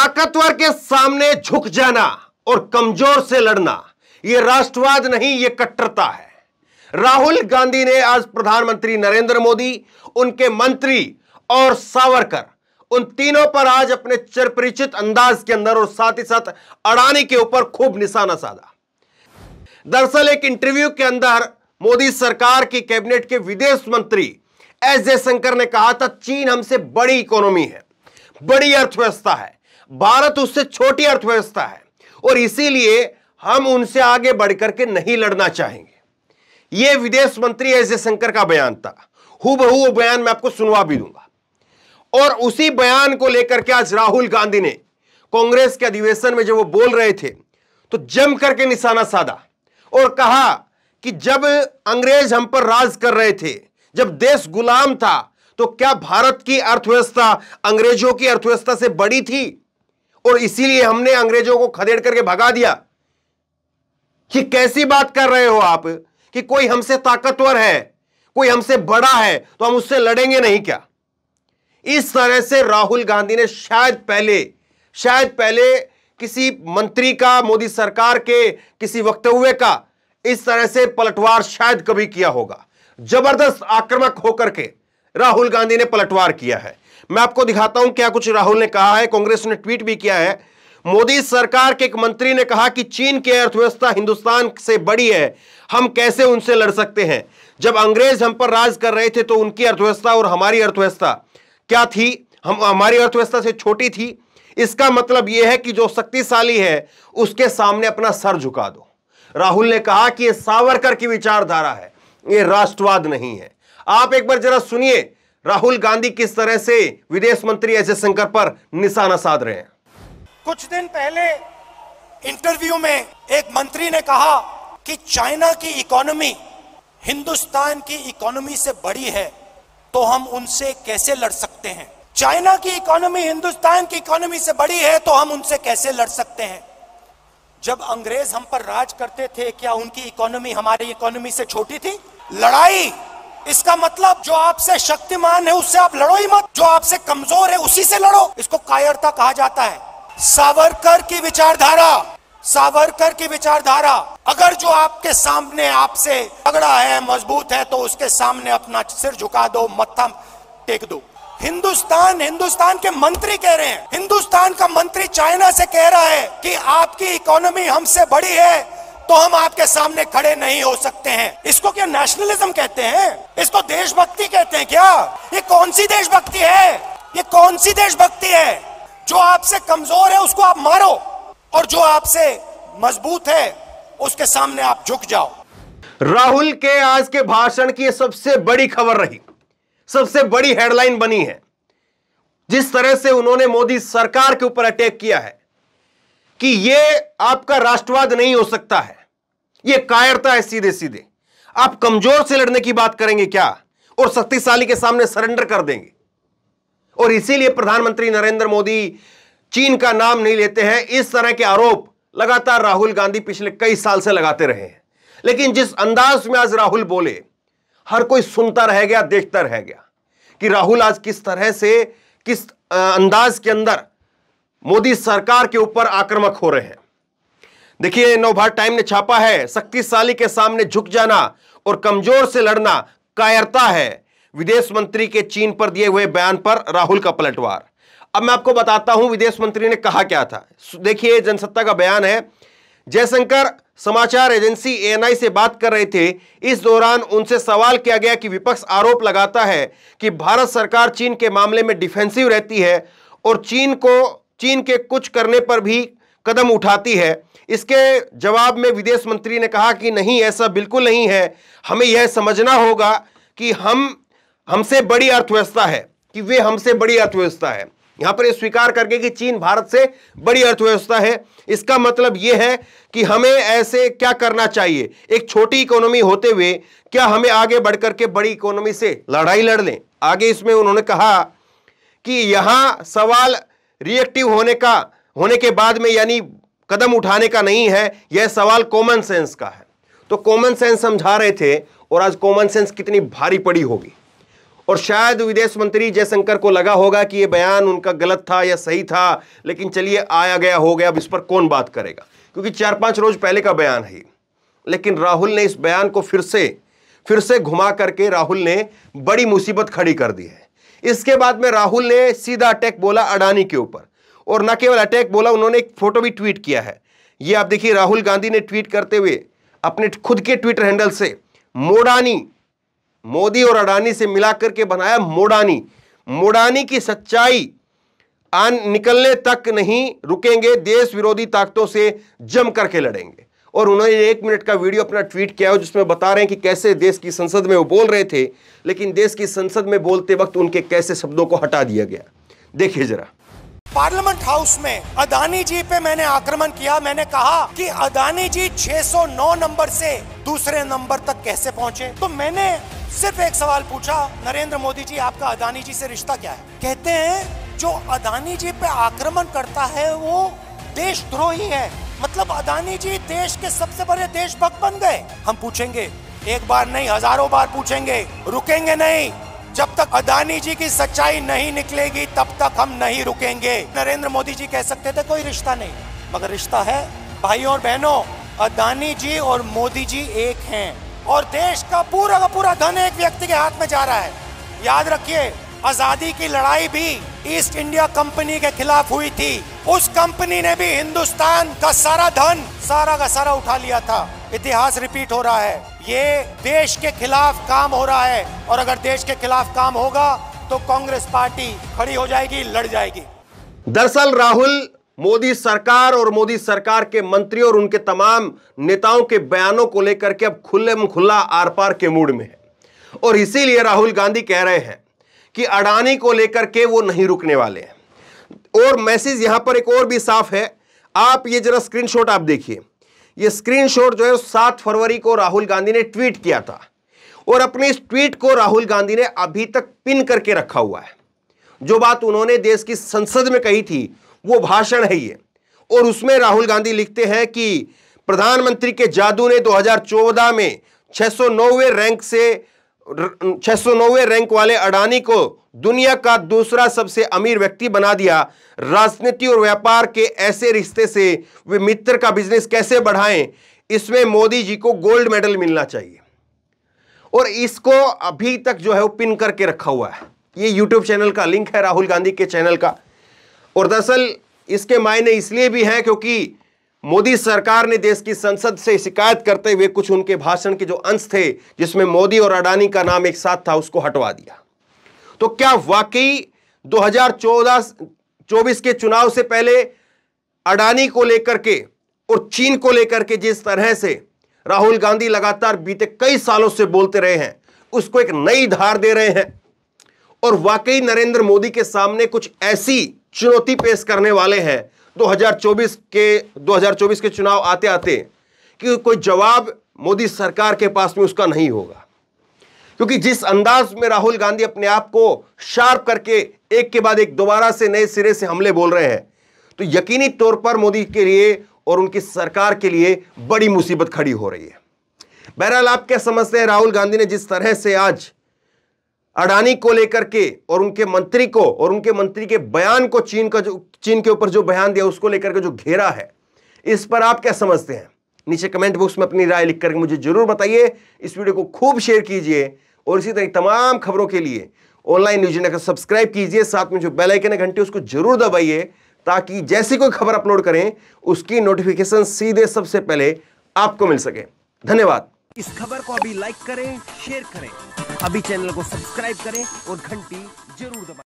ताकतवर के सामने झुक जाना और कमजोर से लड़ना यह राष्ट्रवाद नहीं यह कट्टरता है राहुल गांधी ने आज प्रधानमंत्री नरेंद्र मोदी उनके मंत्री और सावरकर उन तीनों पर आज अपने चिरपरिचित अंदाज के अंदर और साथ ही साथ अडानी के ऊपर खूब निशाना साधा दरअसल एक इंटरव्यू के अंदर मोदी सरकार की कैबिनेट के विदेश मंत्री एस जयशंकर ने कहा था चीन हमसे बड़ी इकोनॉमी है बड़ी अर्थव्यवस्था है भारत उससे छोटी अर्थव्यवस्था है और इसीलिए हम उनसे आगे बढ़कर के नहीं लड़ना चाहेंगे यह विदेश मंत्री एस जयशंकर का बयान था हु बहु वो बयान मैं आपको सुनवा भी दूंगा और उसी बयान को लेकर के आज राहुल गांधी ने कांग्रेस के अधिवेशन में जब वो बोल रहे थे तो जम करके निशाना साधा और कहा कि जब अंग्रेज हम पर राज कर रहे थे जब देश गुलाम था तो क्या भारत की अर्थव्यवस्था अंग्रेजों की अर्थव्यवस्था से बड़ी थी और इसीलिए हमने अंग्रेजों को खदेड़ करके भगा दिया कि कैसी बात कर रहे हो आप कि कोई हमसे ताकतवर है कोई हमसे बड़ा है तो हम उससे लड़ेंगे नहीं क्या इस तरह से राहुल गांधी ने शायद पहले शायद पहले किसी मंत्री का मोदी सरकार के किसी वक्तव्य का इस तरह से पलटवार शायद कभी किया होगा जबरदस्त आक्रामक होकर के राहुल गांधी ने पलटवार किया है मैं आपको दिखाता हूं क्या कुछ राहुल ने कहा है कांग्रेस ने ट्वीट भी किया है मोदी सरकार के एक मंत्री ने कहा कि चीन की अर्थव्यवस्था हिंदुस्तान से बड़ी है हम कैसे उनसे लड़ सकते हैं जब अंग्रेज हम पर राज कर रहे थे तो उनकी अर्थव्यवस्था और हमारी अर्थव्यवस्था क्या थी हम हमारी अर्थव्यवस्था से छोटी थी इसका मतलब यह है कि जो शक्तिशाली है उसके सामने अपना सर झुका दो राहुल ने कहा कि यह सावरकर की विचारधारा है यह राष्ट्रवाद नहीं है आप एक बार जरा सुनिए राहुल गांधी किस तरह से विदेश मंत्री एस शंकर पर निशाना साध रहे हैं कुछ दिन पहले इंटरव्यू में एक मंत्री ने कहा कि चाइना की इकोनॉमी हिंदुस्तान की इकोनॉमी से बड़ी है तो हम उनसे कैसे लड़ सकते हैं चाइना की इकोनॉमी हिंदुस्तान की इकोनॉमी से बड़ी है तो हम उनसे कैसे लड़ सकते हैं जब अंग्रेज हम पर राज करते थे क्या उनकी इकोनॉमी हमारी इकोनॉमी से छोटी थी लड़ाई इसका मतलब जो आपसे शक्तिमान है उससे आप लड़ो ही मत जो आपसे कमजोर है उसी से लड़ो इसको कायरता कहा जाता है सावरकर की विचारधारा सावरकर की विचारधारा अगर जो आपके सामने आपसे तगड़ा है मजबूत है तो उसके सामने अपना सिर झुका दो मत्था टेक दो हिंदुस्तान हिंदुस्तान के मंत्री कह रहे हैं हिंदुस्तान का मंत्री चाइना से कह रहा है कि आपकी इकोनॉमी हमसे बड़ी है तो हम आपके सामने खड़े नहीं हो सकते हैं इसको क्या नेशनलिज्म कहते हैं इसको देशभक्ति कहते हैं क्या ये कौन सी देशभक्ति है ये कौन सी देशभक्ति है जो आपसे कमजोर है उसको आप मारो और जो आपसे मजबूत है उसके सामने आप झुक जाओ राहुल के आज के भाषण की सबसे बड़ी खबर रही सबसे बड़ी हेडलाइन बनी है जिस तरह से उन्होंने मोदी सरकार के ऊपर अटैक किया है कि ये आपका राष्ट्रवाद नहीं हो सकता है यह कायरता है सीधे सीधे आप कमजोर से लड़ने की बात करेंगे क्या और शक्तिशाली के सामने सरेंडर कर देंगे और इसीलिए प्रधानमंत्री नरेंद्र मोदी चीन का नाम नहीं लेते हैं इस तरह के आरोप लगातार राहुल गांधी पिछले कई साल से लगाते रहे हैं लेकिन जिस अंदाज में आज राहुल बोले हर कोई सुनता रह गया देखता रह गया कि राहुल आज किस तरह से किस अंदाज के अंदर मोदी सरकार के ऊपर आक्रमक हो रहे हैं देखिए नवभारत टाइम ने छापा है शक्तिशाली के सामने झुक जाना और कमजोर से लड़ना कायरता है विदेश मंत्री के चीन पर दिए हुए बयान पर राहुल का पलटवार अब मैं आपको बताता हूं विदेश मंत्री ने कहा क्या था देखिए जनसत्ता का बयान है जयशंकर समाचार एजेंसी एएनआई से बात कर रहे थे इस दौरान उनसे सवाल किया गया कि विपक्ष आरोप लगाता है कि भारत सरकार चीन के मामले में डिफेंसिव रहती है और चीन को चीन के कुछ करने पर भी कदम उठाती है इसके जवाब में विदेश मंत्री ने कहा कि नहीं ऐसा बिल्कुल नहीं है हमें यह समझना होगा कि हम हमसे बड़ी अर्थव्यवस्था है कि वे हमसे बड़ी अर्थव्यवस्था है यहां पर यह स्वीकार करके कि चीन भारत से बड़ी अर्थव्यवस्था है इसका मतलब यह है कि हमें ऐसे क्या करना चाहिए एक छोटी इकोनॉमी होते हुए क्या हमें आगे बढ़ करके बड़ी इकोनॉमी से लड़ाई लड़ लें आगे इसमें उन्होंने कहा कि यहां सवाल रिएक्टिव होने का होने के बाद में यानी कदम उठाने का नहीं है यह सवाल कॉमन सेंस का है तो कॉमन सेंस समझा रहे थे और आज कॉमन सेंस कितनी भारी पड़ी होगी और शायद विदेश मंत्री जयशंकर को लगा होगा कि यह बयान उनका गलत था या सही था लेकिन चलिए आया गया हो गया अब इस पर कौन बात करेगा क्योंकि चार पांच रोज पहले का बयान है लेकिन राहुल ने इस बयान को फिर से फिर से घुमा करके राहुल ने बड़ी मुसीबत खड़ी कर दी है इसके बाद में राहुल ने सीधा अटैक बोला अडानी के ऊपर और न केवल अटैक बोला उन्होंने एक फोटो भी ट्वीट किया है ये आप देखिए राहुल गांधी ने ट्वीट करते हुए अपने खुद के ट्विटर हैंडल से मोडानी मोदी और अडानी से मिलाकर के बनाया मोडानी मोडानी की सच्चाई आन निकलने तक नहीं रुकेंगे देश विरोधी ताकतों से जम करके लड़ेंगे और उन्होंने एक मिनट का वीडियो अपना ट्वीट किया है जिसमें बता रहे हैं कि कैसे देश की संसद में वो बोल रहे थे लेकिन देश की संसद में बोलते वक्त उनके कैसे शब्दों को हटा दिया गया देखिए जरा पार्लियामेंट हाउस में अदानी जी पे मैंने आक्रमण किया मैंने कहा कि अदानी जी 609 नंबर से दूसरे नंबर तक कैसे पहुंचे तो मैंने सिर्फ एक सवाल पूछा नरेंद्र मोदी जी आपका अदानी जी से रिश्ता क्या है कहते हैं जो अदानी जी पे आक्रमण करता है वो देशद्रोही है मतलब अदानी जी देश के सबसे बड़े देशभक्त बन गए हम पूछेंगे एक बार नहीं हजारों बार पूछेंगे रुकेंगे नहीं जब तक अदानी जी की सच्चाई नहीं निकलेगी तब तक हम नहीं रुकेंगे नरेंद्र मोदी जी कह सकते थे कोई रिश्ता नहीं मगर रिश्ता है भाइयों और बहनों अदानी जी और मोदी जी एक हैं और देश का पूरा का पूरा धन एक व्यक्ति के हाथ में जा रहा है याद रखिए आज़ादी की लड़ाई भी ईस्ट इंडिया कंपनी के खिलाफ हुई थी उस कंपनी ने भी हिंदुस्तान का सारा धन सारा का सारा उठा लिया था इतिहास रिपीट हो रहा है ये देश के खिलाफ काम हो रहा है और अगर देश के खिलाफ काम होगा तो कांग्रेस पार्टी खड़ी हो जाएगी लड़ जाएगी दरअसल राहुल मोदी सरकार और मोदी सरकार के मंत्री और उनके तमाम नेताओं के बयानों को लेकर के अब खुले में खुला आर पार के मूड में है और इसीलिए राहुल गांधी कह रहे हैं कि अडानी को लेकर के वो नहीं रुकने वाले हैं और मैसेज यहां पर एक और भी साफ है आप ये जरा स्क्रीनशॉट आप देखिए ये स्क्रीनशॉट जो है सात फरवरी को राहुल गांधी ने ट्वीट किया था और अपने इस ट्वीट को राहुल गांधी ने अभी तक पिन करके रखा हुआ है जो बात उन्होंने देश की संसद में कही थी वो भाषण है ये और उसमें राहुल गांधी लिखते हैं कि प्रधानमंत्री के जादू ने 2014 में छह रैंक से छह सौ नौवे रैंक वाले अडानी को दुनिया का दूसरा सबसे अमीर व्यक्ति बना दिया राजनीति और व्यापार के ऐसे रिश्ते से वे मित्र का बिजनेस कैसे बढ़ाएं इसमें मोदी जी को गोल्ड मेडल मिलना चाहिए और इसको अभी तक जो है वो पिन करके रखा हुआ है ये यूट्यूब चैनल का लिंक है राहुल गांधी के चैनल का और दरअसल इसके मायने इसलिए भी हैं क्योंकि मोदी सरकार ने देश की संसद से शिकायत करते हुए कुछ उनके भाषण के जो अंश थे जिसमें मोदी और अडानी का नाम एक साथ था उसको हटवा दिया तो क्या वाकई 2014 24 के चुनाव से पहले अडानी को लेकर के और चीन को लेकर के जिस तरह से राहुल गांधी लगातार बीते कई सालों से बोलते रहे हैं उसको एक नई धार दे रहे हैं और वाकई नरेंद्र मोदी के सामने कुछ ऐसी चुनौती पेश करने वाले हैं 2024 के 2024 के चुनाव आते आते कि कोई जवाब मोदी सरकार के पास में उसका नहीं होगा क्योंकि जिस अंदाज में राहुल गांधी अपने आप को शार्प करके एक के बाद एक दोबारा से नए सिरे से हमले बोल रहे हैं तो यकीनी तौर पर मोदी के लिए और उनकी सरकार के लिए बड़ी मुसीबत खड़ी हो रही है बहरहाल आप क्या समझते हैं राहुल गांधी ने जिस तरह से आज अडानी को लेकर के और उनके मंत्री को और उनके मंत्री के बयान को चीन का जो चीन के ऊपर जो बयान दिया उसको लेकर के जो घेरा है इस पर आप क्या समझते हैं नीचे कमेंट बॉक्स में अपनी राय लिख करके मुझे जरूर बताइए इस वीडियो को खूब शेयर कीजिए और इसी तरह तमाम खबरों के लिए ऑनलाइन न्यूज इंडिया सब्सक्राइब कीजिए साथ में जो बेल आइकन है घंटी उसको जरूर दबाइए ताकि जैसी कोई खबर अपलोड करें उसकी नोटिफिकेशन सीधे सबसे पहले आपको मिल सके धन्यवाद इस खबर को अभी लाइक करें शेयर करें अभी चैनल को सब्सक्राइब करें और घंटी जरूर दबाएं